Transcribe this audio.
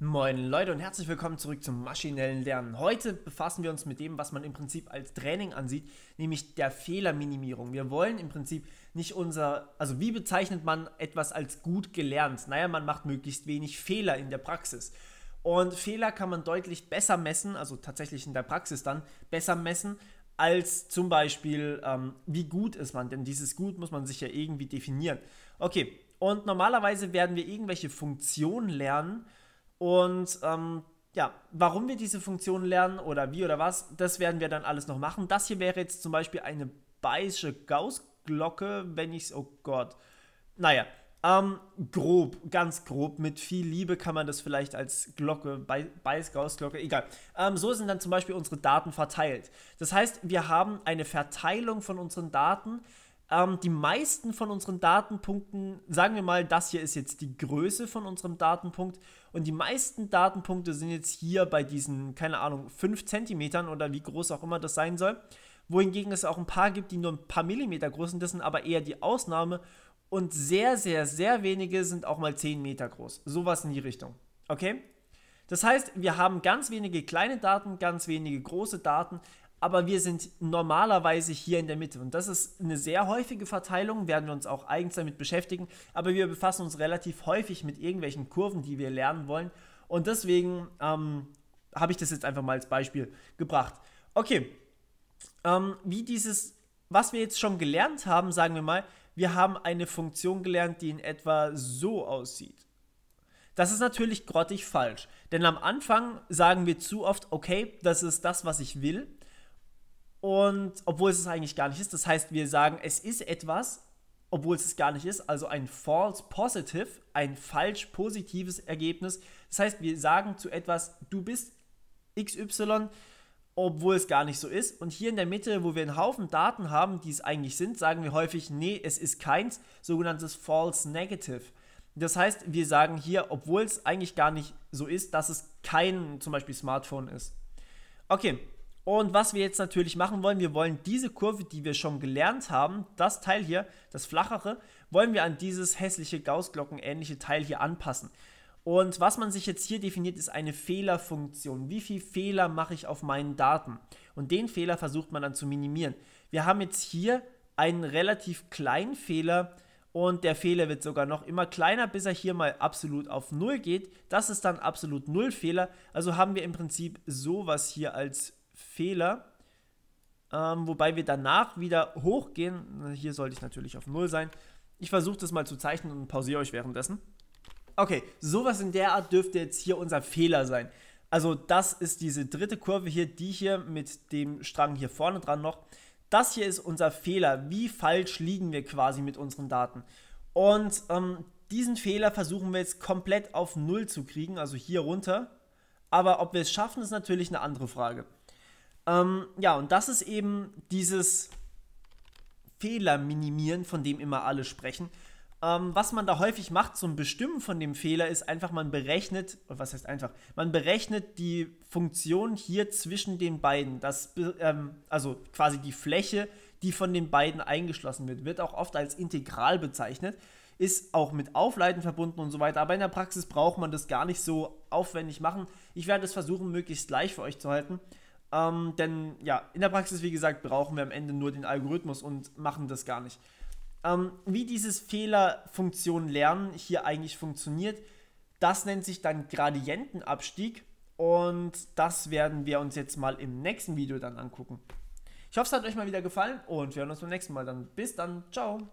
Moin Leute und herzlich willkommen zurück zum maschinellen Lernen. Heute befassen wir uns mit dem, was man im Prinzip als Training ansieht, nämlich der Fehlerminimierung. Wir wollen im Prinzip nicht unser, also wie bezeichnet man etwas als gut gelernt? Naja, man macht möglichst wenig Fehler in der Praxis. Und Fehler kann man deutlich besser messen, also tatsächlich in der Praxis dann besser messen, als zum Beispiel, ähm, wie gut ist man, denn dieses Gut muss man sich ja irgendwie definieren. Okay, und normalerweise werden wir irgendwelche Funktionen lernen, und ähm, ja, warum wir diese Funktionen lernen oder wie oder was, das werden wir dann alles noch machen. Das hier wäre jetzt zum Beispiel eine Bayesche Gaussglocke, wenn ich es, oh Gott, naja, ähm, grob, ganz grob, mit viel Liebe kann man das vielleicht als Glocke, Bayes Gaussglocke, egal. Ähm, so sind dann zum Beispiel unsere Daten verteilt. Das heißt, wir haben eine Verteilung von unseren Daten, ähm, die meisten von unseren Datenpunkten, sagen wir mal, das hier ist jetzt die Größe von unserem Datenpunkt und die meisten Datenpunkte sind jetzt hier bei diesen, keine Ahnung, 5 cm oder wie groß auch immer das sein soll, wohingegen es auch ein paar gibt, die nur ein paar Millimeter groß sind, das sind aber eher die Ausnahme und sehr, sehr, sehr wenige sind auch mal 10 Meter groß, sowas in die Richtung, okay? Das heißt, wir haben ganz wenige kleine Daten, ganz wenige große Daten, aber wir sind normalerweise hier in der Mitte. Und das ist eine sehr häufige Verteilung, werden wir uns auch eigens damit beschäftigen, aber wir befassen uns relativ häufig mit irgendwelchen Kurven, die wir lernen wollen. Und deswegen ähm, habe ich das jetzt einfach mal als Beispiel gebracht. Okay, ähm, wie dieses, was wir jetzt schon gelernt haben, sagen wir mal, wir haben eine Funktion gelernt, die in etwa so aussieht. Das ist natürlich grottig falsch, denn am Anfang sagen wir zu oft, okay, das ist das, was ich will, und obwohl es es eigentlich gar nicht ist, das heißt, wir sagen, es ist etwas, obwohl es es gar nicht ist, also ein false positive, ein falsch positives Ergebnis. Das heißt, wir sagen zu etwas, du bist XY, obwohl es gar nicht so ist. Und hier in der Mitte, wo wir einen Haufen Daten haben, die es eigentlich sind, sagen wir häufig, nee, es ist keins, sogenanntes false negative. Das heißt, wir sagen hier, obwohl es eigentlich gar nicht so ist, dass es kein zum Beispiel Smartphone ist. Okay, und was wir jetzt natürlich machen wollen, wir wollen diese Kurve, die wir schon gelernt haben, das Teil hier, das flachere, wollen wir an dieses hässliche Gaußglockenähnliche Teil hier anpassen. Und was man sich jetzt hier definiert, ist eine Fehlerfunktion. Wie viel Fehler mache ich auf meinen Daten? Und den Fehler versucht man dann zu minimieren. Wir haben jetzt hier einen relativ kleinen Fehler, und der Fehler wird sogar noch immer kleiner, bis er hier mal absolut auf 0 geht. Das ist dann absolut 0 Fehler. Also haben wir im Prinzip sowas hier als Fehler. Ähm, wobei wir danach wieder hochgehen. Hier sollte ich natürlich auf 0 sein. Ich versuche das mal zu zeichnen und pausiere euch währenddessen. Okay, sowas in der Art dürfte jetzt hier unser Fehler sein. Also das ist diese dritte Kurve hier, die hier mit dem Strang hier vorne dran noch. Das hier ist unser Fehler. Wie falsch liegen wir quasi mit unseren Daten? Und ähm, diesen Fehler versuchen wir jetzt komplett auf 0 zu kriegen, also hier runter. Aber ob wir es schaffen, ist natürlich eine andere Frage. Ähm, ja, und das ist eben dieses Fehler minimieren, von dem immer alle sprechen. Ähm, was man da häufig macht zum Bestimmen von dem Fehler ist einfach, man berechnet, was heißt einfach, man berechnet die Funktion hier zwischen den beiden, das, ähm, also quasi die Fläche, die von den beiden eingeschlossen wird, wird auch oft als Integral bezeichnet, ist auch mit Aufleiten verbunden und so weiter, aber in der Praxis braucht man das gar nicht so aufwendig machen. Ich werde es versuchen, möglichst gleich für euch zu halten. Ähm, denn ja, in der Praxis, wie gesagt, brauchen wir am Ende nur den Algorithmus und machen das gar nicht. Ähm, wie dieses Fehlerfunktion lernen hier eigentlich funktioniert, das nennt sich dann Gradientenabstieg und das werden wir uns jetzt mal im nächsten Video dann angucken. Ich hoffe, es hat euch mal wieder gefallen und wir hören uns beim nächsten Mal dann. Bis dann, ciao.